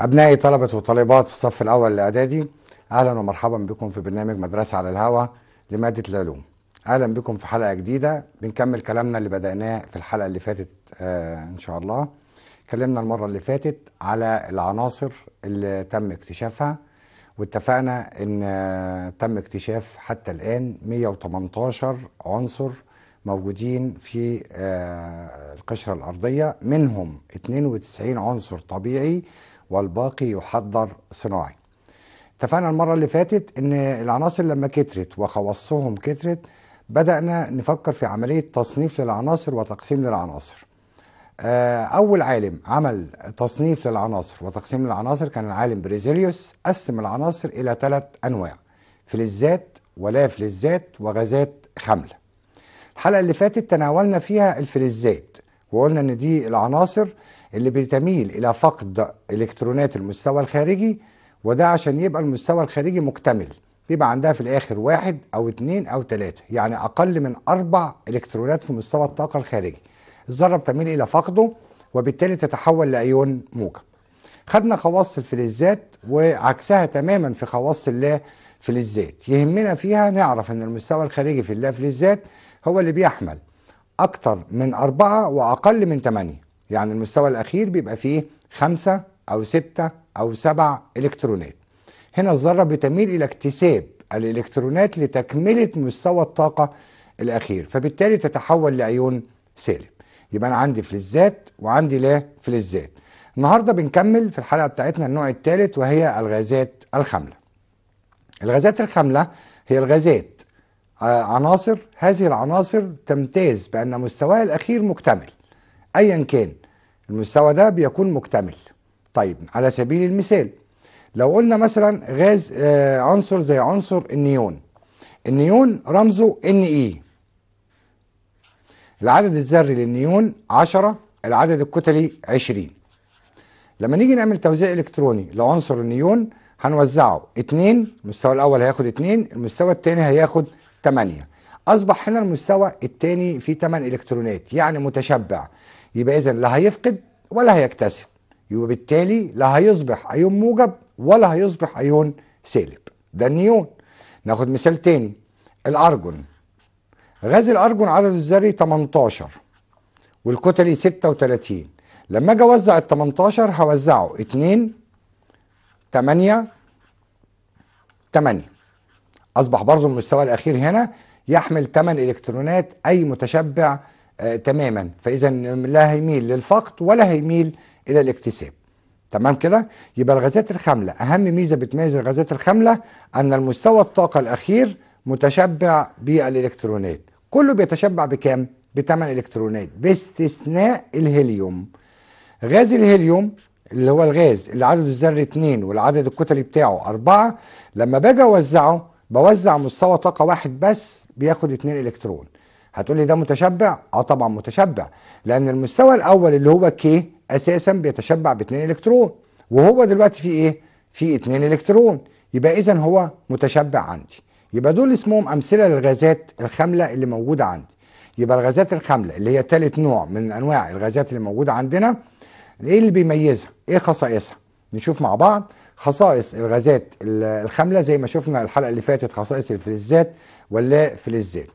أبنائي طلبة وطالبات الصف الأول الإعدادي أهلا ومرحبا بكم في برنامج مدرسة على الهوا لمادة العلوم أهلا بكم في حلقة جديدة بنكمل كلامنا اللي بدأناه في الحلقة اللي فاتت آه إن شاء الله اتكلمنا المرة اللي فاتت على العناصر اللي تم اكتشافها واتفقنا ان آه، تم اكتشاف حتى الآن 118 عنصر موجودين في آه، القشرة الأرضية منهم 92 عنصر طبيعي والباقي يحضر صناعي اتفقنا المرة اللي فاتت ان العناصر لما كترت وخواصهم كترت بدأنا نفكر في عملية تصنيف للعناصر وتقسيم للعناصر آه، أول عالم عمل تصنيف للعناصر وتقسيم للعناصر كان العالم بريزيليوس قسم العناصر إلى ثلاث أنواع فلزات ولا فلزات وغازات خاملة الحلقة اللي فاتت تناولنا فيها الفلزات وقلنا إن دي العناصر اللي بتميل الى فقد الكترونات المستوى الخارجي وده عشان يبقى المستوى الخارجي مكتمل بيبقى عندها في الاخر واحد او اتنين او تلاته يعني اقل من اربع الكترونات في مستوى الطاقه الخارجي الذره بتميل الى فقده وبالتالي تتحول لايون موجب خدنا خواص الفلزات وعكسها تماما في خواص اللا فلزات يهمنا فيها نعرف ان المستوى الخارجي في اللا فلزات هو اللي بيحمل اكتر من اربعه واقل من ثمانيه يعني المستوى الأخير بيبقى فيه خمسة أو ستة أو سبع إلكترونات هنا الذرة بتميل إلى اكتساب الإلكترونات لتكملة مستوى الطاقة الأخير فبالتالي تتحول لأيون سالب يبقى أنا عندي فلزات وعندي لا فلزات النهاردة بنكمل في الحلقة بتاعتنا النوع الثالث وهي الغازات الخاملة الغازات الخاملة هي الغازات آه، عناصر هذه العناصر تمتاز بأن مستواها الأخير مكتمل ايا كان المستوى ده بيكون مكتمل طيب على سبيل المثال لو قلنا مثلا غاز آه، عنصر زي عنصر النيون النيون رمزه ان اي e. العدد الذري للنيون 10 العدد الكتلي 20 لما نيجي نعمل توزيع الكتروني لعنصر النيون هنوزعه 2 المستوى الاول هياخد 2 المستوى الثاني هياخد 8 اصبح هنا المستوى الثاني فيه 8 الكترونات يعني متشبع يبقى اذا لا هيفقد ولا هيكتسب يبقى بالتالي لا هيصبح ايون موجب ولا هيصبح ايون سالب ده النيون ناخد مثال تاني الارجون غاز الارجون عدده الذري 18 والكتلي 36 لما اجي اوزع ال 18 هوزعه 2 8 8 اصبح برضه المستوى الاخير هنا يحمل 8 الكترونات اي متشبع آه تماما فاذا لا هيميل للفقد ولا هيميل الى الاكتساب تمام كده يبقى الغازات الخامله اهم ميزه بتميز الغازات الخامله ان المستوى الطاقه الاخير متشبع بالالكترونات كله بيتشبع بكام بثمان الكترونات باستثناء الهيليوم غاز الهيليوم اللي هو الغاز اللي عدده الذري 2 والعدد الكتلي بتاعه 4 لما باجي اوزعه بوزع مستوى طاقه واحد بس بياخد 2 الكترون هتقولي ده متشبع اه طبعا متشبع لان المستوى الاول اللي هو كي اساسا بيتشبع ب 2 الكترون وهو دلوقتي فيه ايه فيه 2 الكترون يبقى اذا هو متشبع عندي يبقى دول اسمهم امثله للغازات الخامله اللي موجوده عندي يبقى الغازات الخامله اللي هي ثالث نوع من انواع الغازات اللي موجوده عندنا ايه اللي بيميزها ايه خصائصها نشوف مع بعض خصائص الغازات الخامله زي ما شفنا الحلقه اللي فاتت خصائص الفلزات ولا في الازاي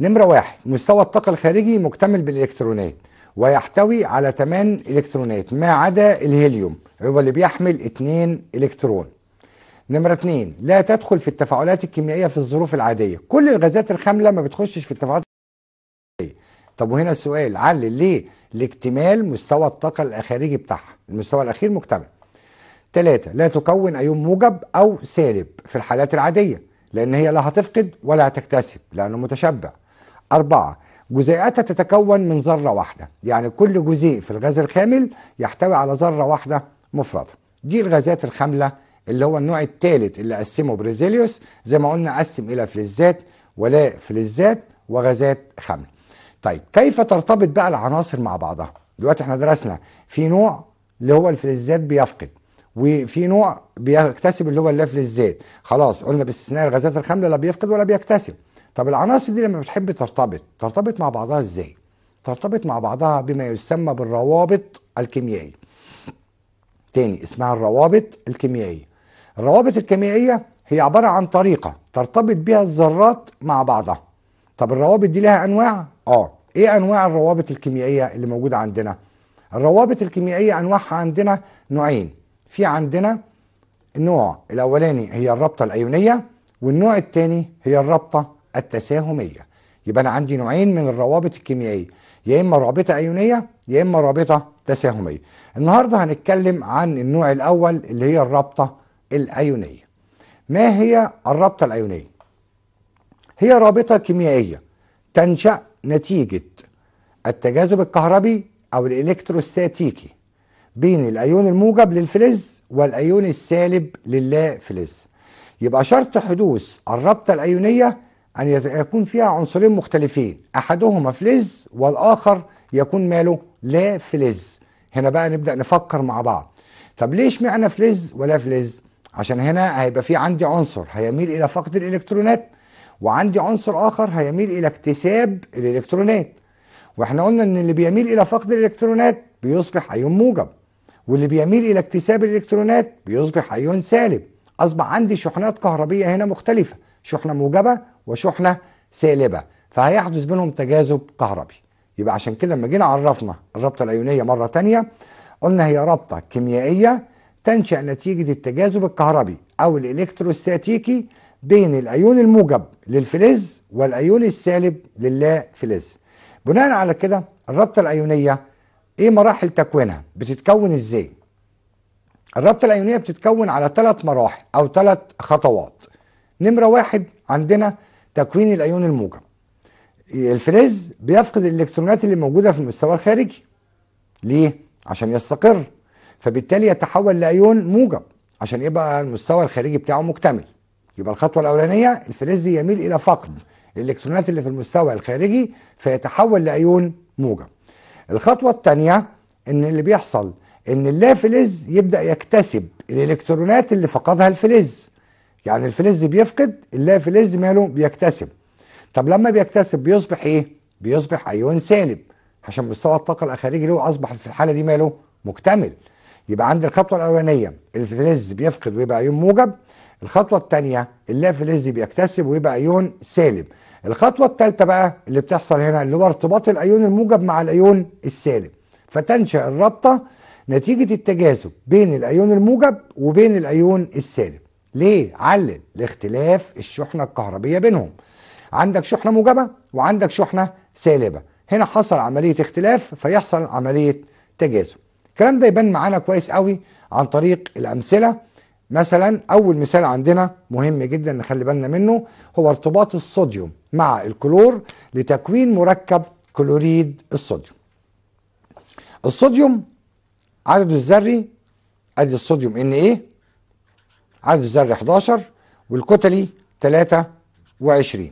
نمرة واحد مستوى الطاقة الخارجي مكتمل بالإلكترونات ويحتوي على 8 إلكترونات ما عدا الهيليوم هو اللي بيحمل 2 إلكترون نمرة 2 لا تدخل في التفاعلات الكيميائية في الظروف العادية كل الغازات الخاملة ما بتخشش في التفاعلات طب وهنا السؤال علل ليه لاكتمال مستوى الطاقة الخارجي بتاعها المستوى الأخير مكتمل ثلاثة لا تكون أيون موجب أو سالب في الحالات العادية لأن هي لا هتفقد ولا هتكتسب لأنه متشبع أربعة جزيئاتها تتكون من ذرة واحدة يعني كل جزيء في الغاز الخامل يحتوي على ذرة واحدة مفردة دي الغازات الخاملة اللي هو النوع الثالث اللي قسمه بريزيليوس زي ما قلنا قسم إلى فلزات ولا فلزات وغازات خاملة طيب كيف ترتبط بقى العناصر مع بعضها دلوقتي احنا درسنا في نوع اللي هو الفلزات بيفقد وفي نوع بيكتسب اللي هو اللاف للذات خلاص قلنا باستثناء الغازات الخامله لا بيفقد ولا بيكتسب طب العناصر دي لما بتحب ترتبط ترتبط مع بعضها ازاي ترتبط مع بعضها بما يسمى بالروابط الكيميائيه تاني اسمها الروابط الكيميائيه الروابط الكيميائيه هي عباره عن طريقه ترتبط بها الذرات مع بعضها طب الروابط دي لها انواع اه ايه انواع الروابط الكيميائيه اللي موجوده عندنا الروابط الكيميائيه انواعها عندنا نوعين في عندنا النوع الاولاني هي الرابطه الايونيه والنوع الثاني هي الرابطه التساهميه يبقى انا عندي نوعين من الروابط الكيميائيه يا اما رابطه ايونيه يا اما رابطه تساهميه النهارده هنتكلم عن النوع الاول اللي هي الرابطه الايونيه ما هي الرابطه الايونيه هي رابطه كيميائيه تنشا نتيجه التجاذب الكهربي او الالكتروستاتيكي بين الايون الموجب للفلز والايون السالب للا فلز يبقى شرط حدوث الرابطه الايونيه ان يكون فيها عنصرين مختلفين احدهما فلز والاخر يكون ماله لا فلز هنا بقى نبدا نفكر مع بعض طب ليش معنى فلز ولا فلز عشان هنا هيبقى في عندي عنصر هيميل الى فقد الالكترونات وعندي عنصر اخر هيميل الى اكتساب الالكترونات واحنا قلنا ان اللي بيميل الى فقد الالكترونات بيصبح ايون موجب واللي بيميل الى اكتساب الالكترونات بيصبح ايون سالب اصبح عندي شحنات كهربيه هنا مختلفه شحنه موجبه وشحنه سالبه فهيحدث بينهم تجاذب كهربي يبقى عشان كده لما جينا عرفنا الرابطه الايونيه مره ثانيه قلنا هي رابطه كيميائيه تنشا نتيجه التجاذب الكهربي او الالكتروستاتيكي بين الايون الموجب للفلز والايون السالب للا فلز بناء على كده الرابطه الايونيه ايه مراحل تكوينها بتتكون ازاي الرابطه الايونيه بتتكون على ثلاث مراحل او ثلاث خطوات نمره واحد عندنا تكوين الايون الموجب الفلز بيفقد الالكترونات اللي موجوده في المستوى الخارجي ليه عشان يستقر فبالتالي يتحول لايون موجب عشان يبقى المستوى الخارجي بتاعه مكتمل يبقى الخطوه الاولانيه الفلز يميل الى فقد الالكترونات اللي في المستوى الخارجي فيتحول لايون موجب الخطوة الثانية ان اللي بيحصل ان فلز يبدأ يكتسب الالكترونات اللي فقدها الفلز يعني الفلز بيفقد فلز ماله بيكتسب طب لما بيكتسب بيصبح ايه بيصبح ايون سالب عشان مستوى الطاقة الخارجي له اصبح في الحالة دي ماله مكتمل يبقى عند الخطوة الاولانية الفلز بيفقد ويبقى ايون موجب الخطوة الثانية فلز بيكتسب ويبقى ايون سالب الخطوه الثالثه بقى اللي بتحصل هنا اللي هو ارتباط الايون الموجب مع الايون السالب فتنشا الرابطه نتيجه التجاذب بين الايون الموجب وبين الايون السالب ليه علل لاختلاف الشحنه الكهربيه بينهم عندك شحنه موجبه وعندك شحنه سالبه هنا حصل عمليه اختلاف فيحصل عمليه تجاذب الكلام ده يبان معانا كويس قوي عن طريق الامثله مثلا اول مثال عندنا مهم جدا نخلي بالنا منه هو ارتباط الصوديوم مع الكلور لتكوين مركب كلوريد الصوديوم الصوديوم عدده الذري ادي الصوديوم ان ايه عدده الذري 11 والكتلي 23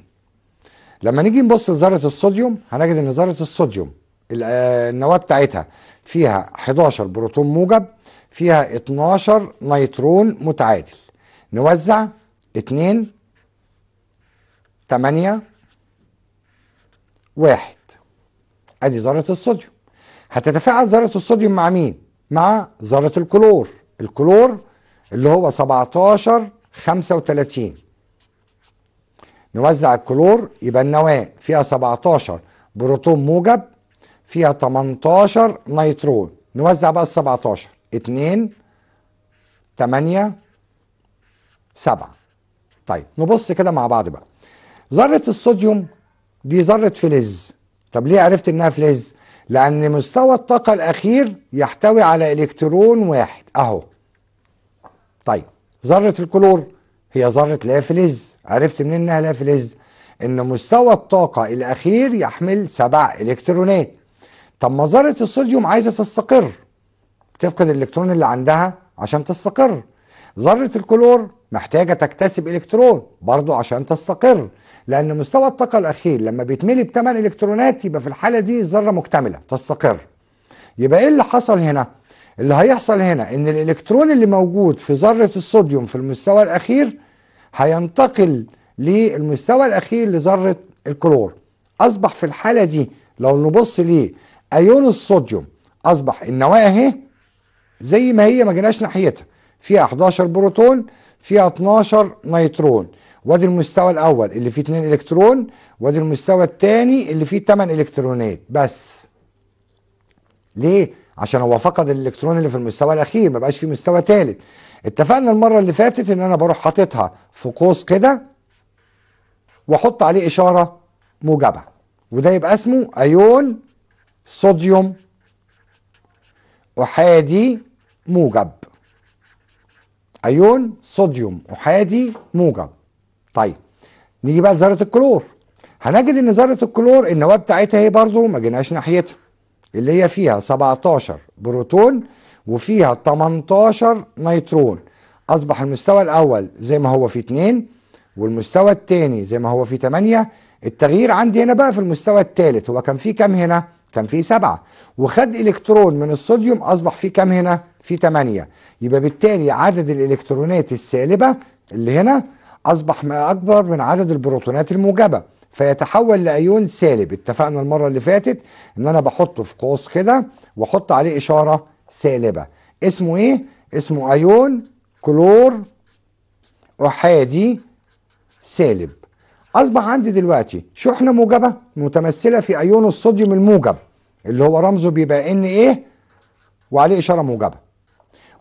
لما نيجي نبص لذره الصوديوم هنجد ان ذره الصوديوم آه، النواه بتاعتها فيها 11 بروتون موجب فيها 12 نيترون متعادل نوزع 2 8 1 ادي ذرة الصوديوم هتتفاعل ذرة الصوديوم مع مين؟ مع ذرة الكلور الكلور اللي هو 17 35 نوزع الكلور يبقى النواة فيها 17 بروتون موجب فيها 18 نيترون نوزع بقى ال 17 اتنين تمانية سبعة طيب نبص كده مع بعض بقى ذرة الصوديوم دي ذرة فلز طب ليه عرفت انها فلز لان مستوى الطاقة الاخير يحتوي على الكترون واحد اهو طيب ذرة الكلور هي ذرة لا فلز عرفت منين انها لا فلز ان مستوى الطاقة الاخير يحمل سبع الكترونات طب ما ذرة الصوديوم عايزة تستقر بتفقد الالكترون اللي عندها عشان تستقر ذرة الكلور محتاجة تكتسب الكترون برضو عشان تستقر لأن مستوى الطاقة الأخير لما بيتملي بثمان الكترونات يبقى في الحالة دي الذرة مكتملة تستقر يبقى إيه اللي حصل هنا؟ اللي هيحصل هنا إن الإلكترون اللي موجود في ذرة الصوديوم في المستوى الأخير هينتقل للمستوى الأخير لذرة الكلور أصبح في الحالة دي لو نبص ليه أيون الصوديوم أصبح النواة أهي زي ما هي ما جيناش ناحيتها فيها 11 بروتون فيها 12 نيترون وادي المستوى الاول اللي فيه 2 الكترون وادي المستوى الثاني اللي فيه 8 الكترونات بس ليه عشان هو فقد الالكترون اللي في المستوى الاخير ما بقاش فيه مستوى ثالث اتفقنا المره اللي فاتت ان انا بروح حاططها في قوس كده واحط عليه اشاره موجبه وده يبقى اسمه ايون صوديوم احادي موجب ايون صوديوم احادي موجب طيب نيجي بقى لذره الكلور هنجد ان ذره الكلور النواه بتاعتها هي إيه برضو ما جيناش ناحيتها اللي هي فيها 17 بروتون وفيها 18 نيترون اصبح المستوى الاول زي ما هو في 2 والمستوى الثاني زي ما هو في 8 التغيير عندي هنا بقى في المستوى الثالث هو كان فيه كام هنا كان فيه 7 وخد الكترون من الصوديوم اصبح فيه كام هنا في 8 يبقى بالتالي عدد الالكترونات السالبه اللي هنا اصبح ما اكبر من عدد البروتونات الموجبه فيتحول لايون سالب اتفقنا المره اللي فاتت ان انا بحطه في قوس كده واحط عليه اشاره سالبه اسمه ايه اسمه ايون كلور احادي سالب اصبح عندي دلوقتي شحنه موجبه متمثله في ايون الصوديوم الموجب اللي هو رمزه بيبقى ان ايه وعليه اشاره موجبه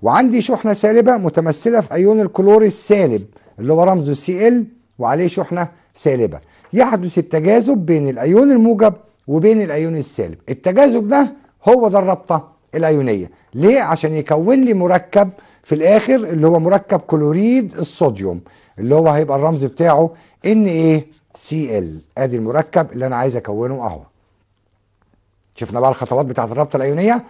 وعندي شحنه سالبه متمثله في ايون الكلور السالب اللي هو رمزه سي ال وعليه شحنه سالبه يحدث التجاذب بين الايون الموجب وبين الايون السالب التجاذب ده هو ده الرابطه الايونيه ليه عشان يكون لي مركب في الاخر اللي هو مركب كلوريد الصوديوم اللي هو هيبقى الرمز بتاعه ان ايه سي ال ادي المركب اللي انا عايز اكونه اهو شفنا بقى الخطوات بتاعه الرابطه الايونيه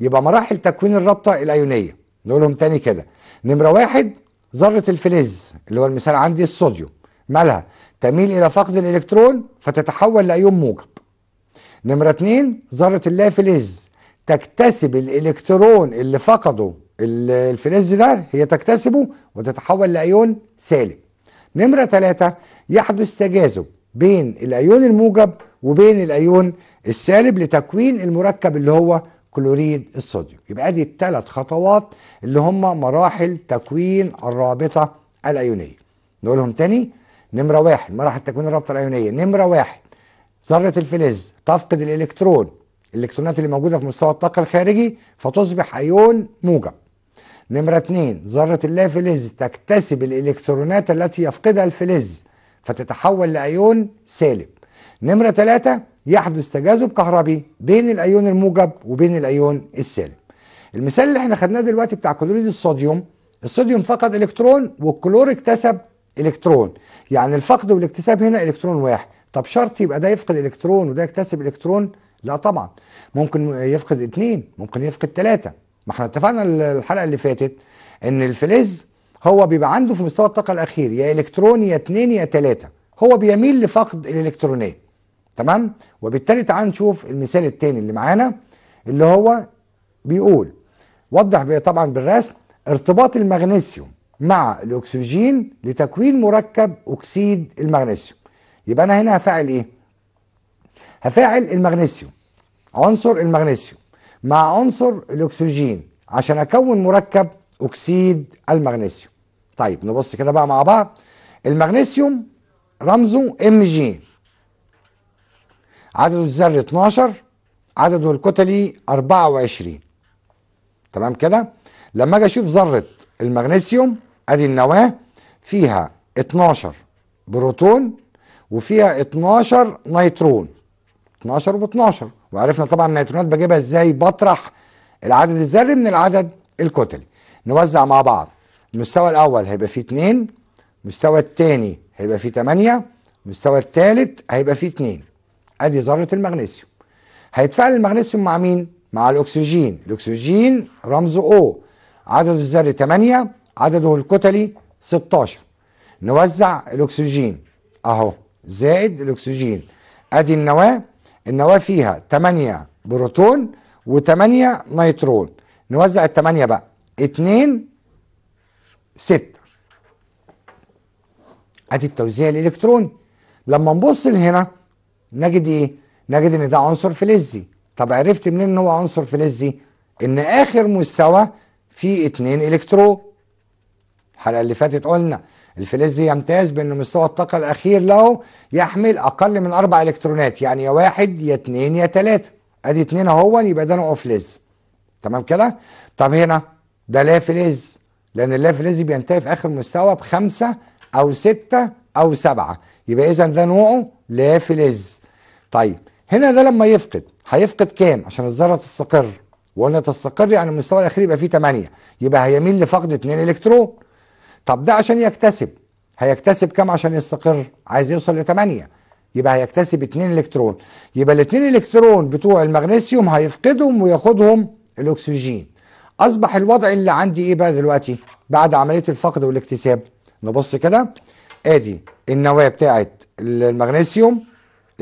يبقى مراحل تكوين الرابطه الايونيه نقولهم تاني كده نمرة واحد ذرة الفلز اللي هو المثال عندي الصوديوم مالها تميل إلى فقد الإلكترون فتتحول لأيون موجب نمرة اتنين ذرة اللافلز تكتسب الإلكترون اللي فقده الفلز ده هي تكتسبه وتتحول لأيون سالب نمرة ثلاثة يحدث تجاذب بين الأيون الموجب وبين الأيون السالب لتكوين المركب اللي هو كلوريد الصوديوم يبقى ادي الثلاث خطوات اللي هم مراحل تكوين الرابطه الايونيه نقولهم تاني نمره واحد مراحل تكوين الرابطه الايونيه نمره واحد ذره الفلز تفقد الالكترون الالكترونات اللي موجوده في مستوى الطاقه الخارجي فتصبح ايون موجب نمره اثنين ذره اللافلز تكتسب الالكترونات التي يفقدها الفلز فتتحول لايون سالب نمره ثلاثة يحدث تجاذب كهربي بين الايون الموجب وبين الايون السالب المثال اللي احنا خدناه دلوقتي بتاع كلوريد الصوديوم الصوديوم فقد الكترون والكلور اكتسب الكترون يعني الفقد والاكتساب هنا الكترون واحد طب شرط يبقى ده يفقد الكترون وده يكتسب الكترون لا طبعا ممكن يفقد اثنين ممكن يفقد ثلاثة ما احنا اتفقنا الحلقه اللي فاتت ان الفلز هو بيبقى عنده في مستوى الطاقه الاخير يا الكترون يا اثنين يا ثلاثة هو بيميل لفقد الالكترونات تمام وبالتالي تعال نشوف المثال الثاني اللي معانا اللي هو بيقول وضح طبعا بالرسم ارتباط المغنيسيوم مع الاكسجين لتكوين مركب اكسيد المغنيسيوم يبقى انا هنا هفاعل ايه هفاعل المغنيسيوم عنصر المغنيسيوم مع عنصر الاكسجين عشان اكون مركب اكسيد المغنيسيوم طيب نبص كده بقى مع بعض المغنيسيوم رمزه ام جي عدده الذري 12 عدده الكتلي 24 تمام كده لما اجي اشوف ذره المغنيسيوم ادي النواه فيها 12 بروتون وفيها 12 نيترون 12 ب 12 وعرفنا طبعا النيترونات بجيبها ازاي بطرح العدد الذري من العدد الكتلي نوزع مع بعض المستوى الاول هيبقى فيه 2 المستوى الثاني هيبقى فيه 8 المستوى الثالث هيبقى فيه 2 ادي ذره المغنيسيوم هيتفاعل المغنيسيوم مع مين مع الاكسجين الاكسجين رمزه او عدده الذري 8 عدده الكتلي 16 نوزع الاكسجين اهو زائد الاكسجين ادي النواه النواه فيها 8 بروتون و8 نيترون نوزع ال 8 بقى 2 6 ادي التوزيع الالكتروني لما نبص لهنا نجد ايه نجد ان ده عنصر فلزي طب عرفت منين ان هو عنصر فلزي ان اخر مستوى فيه اتنين الكترون الحلقه اللي فاتت قلنا الفلزي يمتاز بان مستوى الطاقه الاخير له يحمل اقل من اربع الكترونات يعني يا واحد يا اتنين يا تلاته ادي اتنين اهو يبقى ده نوع فلز تمام كده طب هنا ده لا فلز لان اللا فلز بينتهي في اخر مستوى بخمسه او سته او سبعه يبقى اذا ده نوعه لا فلز طيب هنا ده لما يفقد هيفقد كام عشان الذره تستقر وقلنا تستقر يعني المستوى الاخير يبقى فيه 8 يبقى هيميل لفقد 2 الكترون طب ده عشان يكتسب هيكتسب كام عشان يستقر عايز يوصل ل 8 يبقى هيكتسب 2 الكترون يبقى ال2 الكترون بتوع المغنيسيوم هيفقدهم وياخدهم الاكسجين اصبح الوضع اللي عندي ايه بقى دلوقتي بعد عمليه الفقد والاكتساب نبص كده ادي النواه بتاعه المغنيسيوم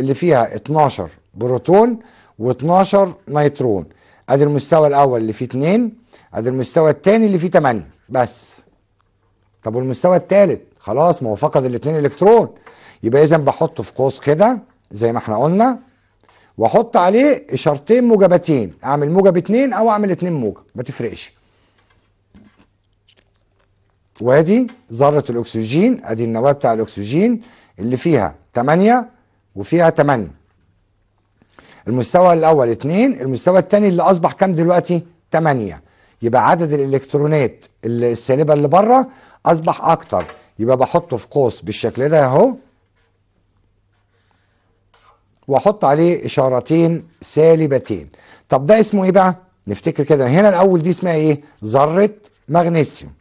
اللي فيها 12 بروتون و12 نيترون ادي المستوى الاول اللي فيه 2 ادي المستوى الثاني اللي فيه 8 بس طب والمستوى الثالث خلاص ما هو فقد الاثنين الكترون يبقى اذا بحطه في قوس كده زي ما احنا قلنا واحط عليه اشارتين موجبتين اعمل موجب اتنين او اعمل اتنين موجب ما تفرقش وادي ذره الاكسجين ادي النواه بتاع الاكسجين اللي فيها 8 وفيها 8 المستوى الاول 2 المستوى الثاني اللي اصبح كام دلوقتي 8 يبقى عدد الالكترونات اللي السالبه اللي بره اصبح اكتر يبقى بحطه في قوس بالشكل ده اهو واحط عليه اشارتين سالبتين طب ده اسمه ايه بقى نفتكر كده هنا الاول دي اسمها ايه ذره مغنيسيوم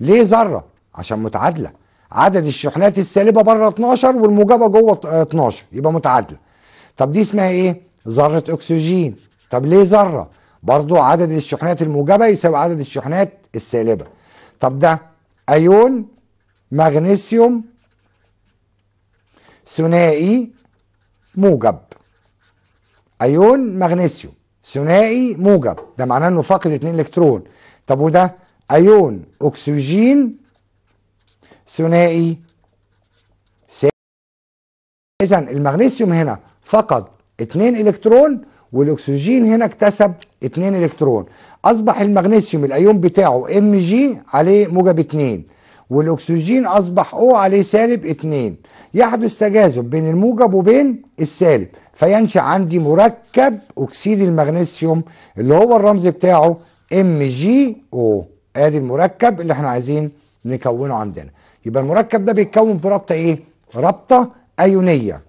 ليه ذره عشان متعادله عدد الشحنات السالبه بره 12 والموجبه جوه 12 يبقى متعادله طب دي اسمها ايه ذره اكسجين طب ليه ذره برضو عدد الشحنات الموجبه يساوي عدد الشحنات السالبه طب ده ايون مغنيسيوم ثنائي موجب ايون مغنيسيوم ثنائي موجب ده معناه انه فاقد اتنين الكترون طب وده ايون اكسجين ثنائي اذا المغنيسيوم هنا فقد 2 الكترون والاكسجين هنا اكتسب 2 الكترون اصبح المغنيسيوم الايون بتاعه ام جي عليه موجب 2 والاكسجين اصبح او عليه سالب 2 يحدث تجاذب بين الموجب وبين السالب فينشا عندي مركب اكسيد المغنيسيوم اللي هو الرمز بتاعه ام جي او ادي المركب اللي احنا عايزين نكونه عندنا يبقى المركب ده بيتكون برابطه ايه رابطه ايونيه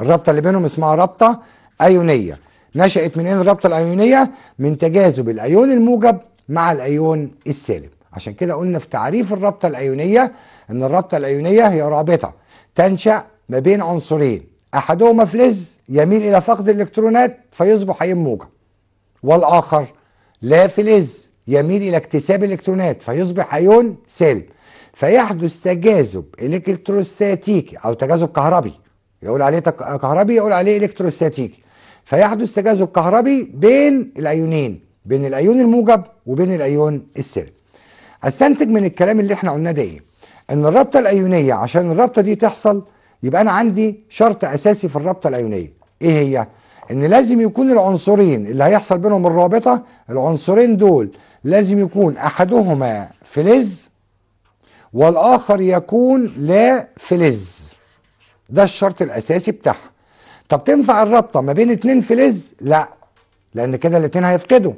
الرابطه اللي بينهم اسمها رابطه ايونيه نشأت من ايه الرابطه الايونيه من تجاذب الايون الموجب مع الايون السالب عشان كده قلنا في تعريف الرابطه الايونيه ان الرابطه الايونيه هي رابطه تنشأ ما بين عنصرين احدهما فلز يميل الى فقد الالكترونات فيصبح ايون موجب والاخر لا فلز يميل إلى اكتساب الإلكترونات فيصبح أيون سالب فيحدث تجاذب الكتروستاتيكي أو تجاذب كهربي يقول عليه كهربي يقول عليه الكتروستاتيكي فيحدث تجاذب كهربي بين الأيونين بين الأيون الموجب وبين الأيون السالب استنتج من الكلام اللي احنا قلناه ده ايه ان الرابطه الايونيه عشان الرابطه دي تحصل يبقى انا عندي شرط اساسي في الرابطه الايونيه ايه هي ان لازم يكون العنصرين اللي هيحصل بينهم الرابطه العنصرين دول لازم يكون احدهما فلز والاخر يكون لا فلز ده الشرط الاساسي بتاعها طب تنفع الرابطه ما بين اتنين فلز لا لان كده الاتنين هيفقدوا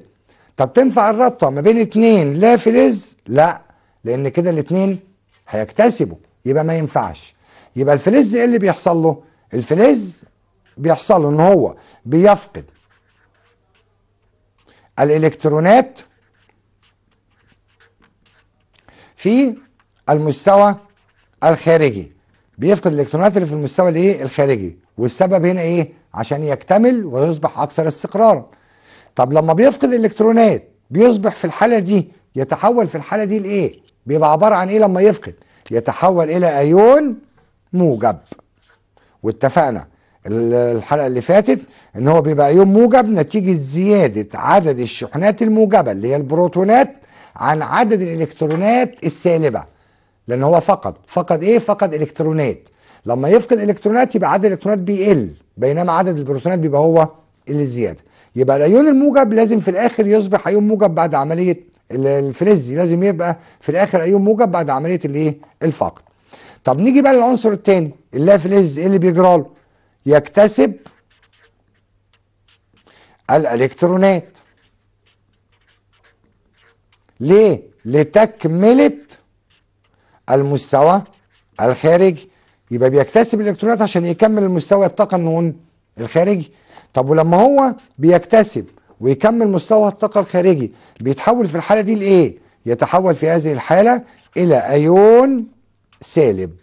طب تنفع الرابطه ما بين اتنين لا فلز لا لان كده الاتنين هيكتسبوا يبقى ما ينفعش يبقى الفلز ايه اللي بيحصل له الفلز بيحصل ان هو بيفقد الالكترونات في المستوى الخارجي بيفقد الالكترونات اللي في المستوى الايه الخارجي والسبب هنا ايه عشان يكتمل ويصبح اكثر استقرارا طب لما بيفقد الالكترونات بيصبح في الحاله دي يتحول في الحاله دي لايه بيبقى عباره عن ايه لما يفقد يتحول الى ايون موجب واتفقنا الحلقه اللي فاتت ان هو بيبقى يوم موجب نتيجه زياده عدد الشحنات الموجبه اللي هي البروتونات عن عدد الالكترونات السالبه لان هو فقد فقد ايه فقد الكترونات لما يفقد الكترونات يبقى عدد الالكترونات بيقل بينما عدد البروتونات بيبقى هو اللي زياده يبقى الايون الموجب لازم في الاخر يصبح ايون موجب بعد عمليه الفلزي لازم يبقى في الاخر ايون موجب بعد عمليه الايه الفقد طب نيجي بقى للعنصر الثاني اللافلز اللي بيجرى له يكتسب الالكترونات ليه لتكمله المستوى الخارجي يبقى بيكتسب الالكترونات عشان يكمل المستوى الطاقه النون الخارجي طب ولما هو بيكتسب ويكمل مستوى الطاقه الخارجي بيتحول في الحاله دي لايه يتحول في هذه الحاله الى ايون سالب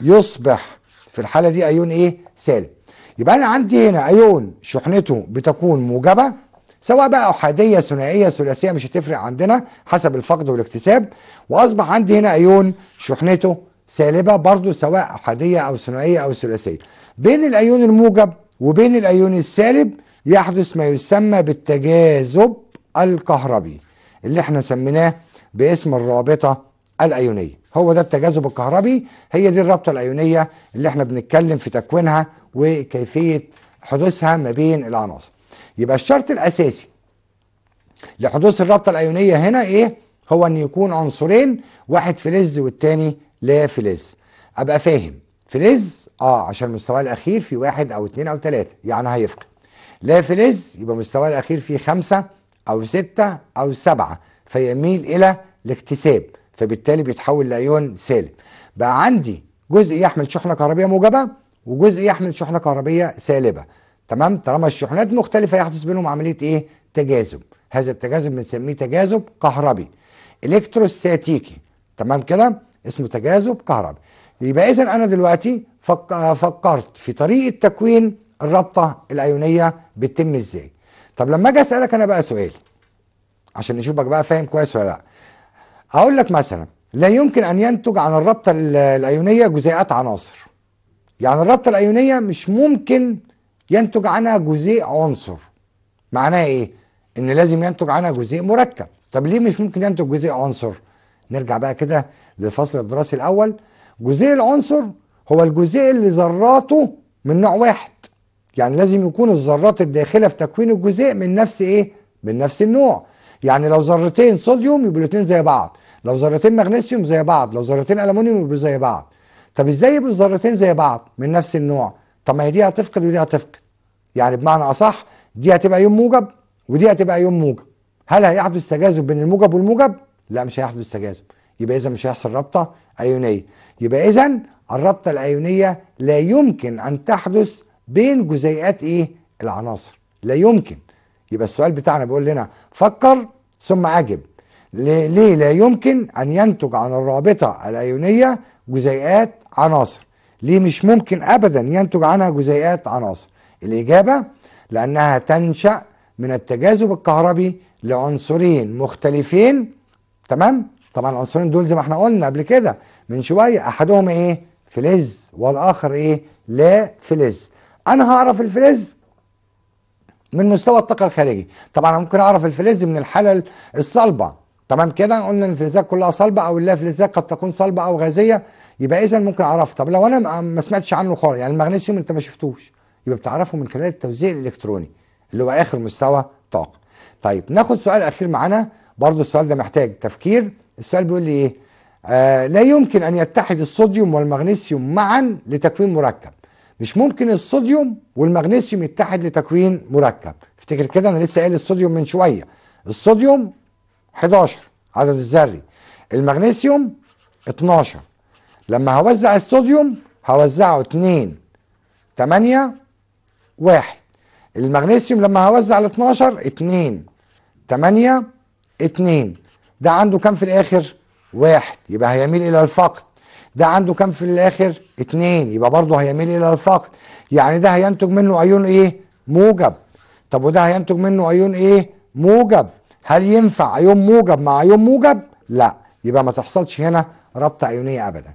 يصبح في الحاله دي ايون ايه سالب يبقى انا عندي هنا ايون شحنته بتكون موجبه سواء بقى احاديه ثنائيه ثلاثيه مش هتفرق عندنا حسب الفقد والاكتساب واصبح عندي هنا ايون شحنته سالبه برضو سواء احاديه او ثنائيه او ثلاثيه بين الايون الموجب وبين الايون السالب يحدث ما يسمى بالتجاذب الكهربي اللي احنا سميناه باسم الرابطه الايونيه هو ده التجاذب الكهربي هي دي الرابطه الايونيه اللي احنا بنتكلم في تكوينها وكيفيه حدوثها ما بين العناصر يبقى الشرط الاساسي لحدوث الرابطه الايونيه هنا ايه هو ان يكون عنصرين واحد فلز والتاني لا فلز ابقى فاهم فلز اه عشان مستواه الاخير في واحد او اتنين او تلاته يعني هيفقد لا فلز يبقى مستواه الاخير في خمسه او سته او سبعه فيميل الى الاكتساب فبالتالي بيتحول لايون سالب بقى عندي جزء يحمل شحنه كهربيه موجبه وجزء يحمل شحنه كهربيه سالبه تمام طالما الشحنات مختلفه يحدث بينهم عمليه ايه تجاذب هذا التجاذب بنسميه تجاذب كهربي الكتروستاتيكي تمام كده اسمه تجاذب كهربي يبقى اذا انا دلوقتي فك... فكرت في طريقه تكوين الرابطه الايونيه بتتم ازاي طب لما اجي اسالك انا بقى سؤال عشان نشوفك بقى فاهم كويس ولا لا اقول لك مثلا لا يمكن ان ينتج عن الرابطه الايونيه جزيئات عناصر يعني الرابطه الايونيه مش ممكن ينتج عنها جزيء عنصر معناها ايه ان لازم ينتج عنها جزيء مركب طب ليه مش ممكن ينتج جزيء عنصر نرجع بقى كده للفصل الدراسي الاول جزيء العنصر هو الجزيء اللي ذراته من نوع واحد يعني لازم يكون الذرات الداخله في تكوين الجزيء من نفس ايه من نفس النوع يعني لو ذرتين صوديوم يبقوا الاثنين زي بعض لو ذرتين مغنيسيوم زي بعض لو ذرتين المونيوم يبقوا زي بعض طب ازاي يبقوا الذرتين زي بعض من نفس النوع طب ما هي دي هتفقد ودي هتفقد يعني بمعنى اصح دي هتبقى يوم موجب ودي هتبقى يوم موجب هل هيحدث تجاذب بين الموجب والموجب لا مش هيحدث تجاذب يبقى اذا مش هيحصل رابطه ايونيه يبقى اذا الرابطه الايونيه لا يمكن ان تحدث بين جزيئات ايه العناصر لا يمكن يبقى السؤال بتاعنا بيقول لنا فكر ثم عجب ليه لا يمكن أن ينتج عن الرابطة الأيونية جزيئات عناصر ليه مش ممكن أبدا ينتج عنها جزيئات عناصر الإجابة لأنها تنشأ من التجاذب الكهربي لعنصرين مختلفين تمام طبعا العنصرين دول زي ما احنا قلنا قبل كده من شوية أحدهم إيه فلز والآخر إيه لا فلز أنا هعرف الفلز من مستوى الطاقه الخارجي طبعا انا ممكن اعرف الفلز من الحاله الصلبه تمام كده قلنا ان الفلزات كلها صلبه او الفلزات قد تكون صلبه او غازيه يبقى اذا ممكن اعرف طب لو انا ما سمعتش عنه خالص يعني المغنيسيوم انت ما شفتوش يبقى بتعرفه من خلال التوزيع الالكتروني اللي هو اخر مستوى طاقه طيب ناخد سؤال اخير معانا برضو السؤال ده محتاج تفكير السؤال بيقول لي ايه آه لا يمكن ان يتحد الصوديوم والمغنيسيوم معا لتكوين مركب مش ممكن الصوديوم والمغنيسيوم يتحد لتكوين مركب افتكر كده انا لسه قايل الصوديوم من شويه الصوديوم 11 عدد الذري المغنيسيوم 12 لما هوزع الصوديوم هوزعه 2 8 1 المغنيسيوم لما هوزع ال 12 2 8 2 ده عنده كام في الاخر؟ واحد يبقى هيميل الى الفقد ده عنده كام في الاخر اتنين يبقى برضه هيميل الى الفقر يعني ده هينتج منه ايون ايه موجب طب وده هينتج منه ايون ايه موجب هل ينفع ايون موجب مع ايون موجب لا يبقى ما تحصلش هنا ربطة ايونيه ابدا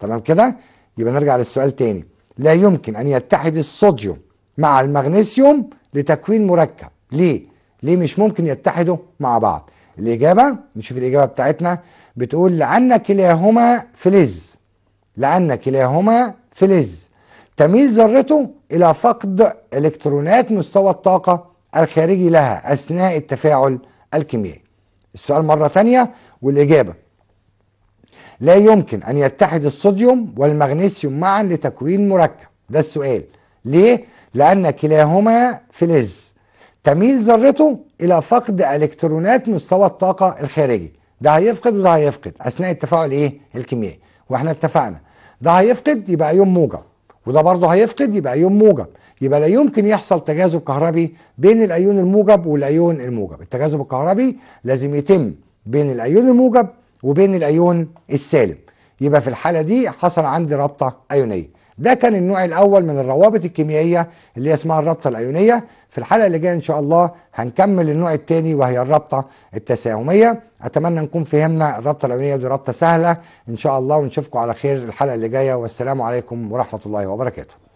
تمام كده يبقى نرجع للسؤال تاني لا يمكن ان يتحد الصوديوم مع المغنيسيوم لتكوين مركب ليه ليه مش ممكن يتحدوا مع بعض الاجابه نشوف الاجابه بتاعتنا بتقول لان كلاهما فلز لأن كلاهما فلز تميل ذرته إلى فقد إلكترونات مستوى الطاقة الخارجي لها أثناء التفاعل الكيميائي السؤال مرة تانية والإجابة لا يمكن أن يتحد الصوديوم والمغنيسيوم معا لتكوين مركب ده السؤال ليه؟ لأن كلاهما فلز تميل ذرته إلى فقد إلكترونات مستوى الطاقة الخارجي ده هيفقد وده هيفقد أثناء التفاعل إيه؟ الكيميائي واحنا اتفقنا ده هيفقد يبقى ايون موجب وده برضه هيفقد يبقى ايون موجب يبقى لا يمكن يحصل تجاذب كهربي بين الايون الموجب والايون الموجب التجاذب الكهربي لازم يتم بين الايون الموجب وبين الايون السالب يبقى في الحاله دي حصل عندي رابطه ايونيه ده كان النوع الاول من الروابط الكيميائيه اللي اسمها الرابطه الايونيه في الحلقه اللي جايه ان شاء الله هنكمل النوع الثاني وهي الرابطه التساهميه اتمنى نكون فهمنا الرابطه الاولانيه دي رابطه سهله ان شاء الله ونشوفكم على خير الحلقه اللي جايه والسلام عليكم ورحمه الله وبركاته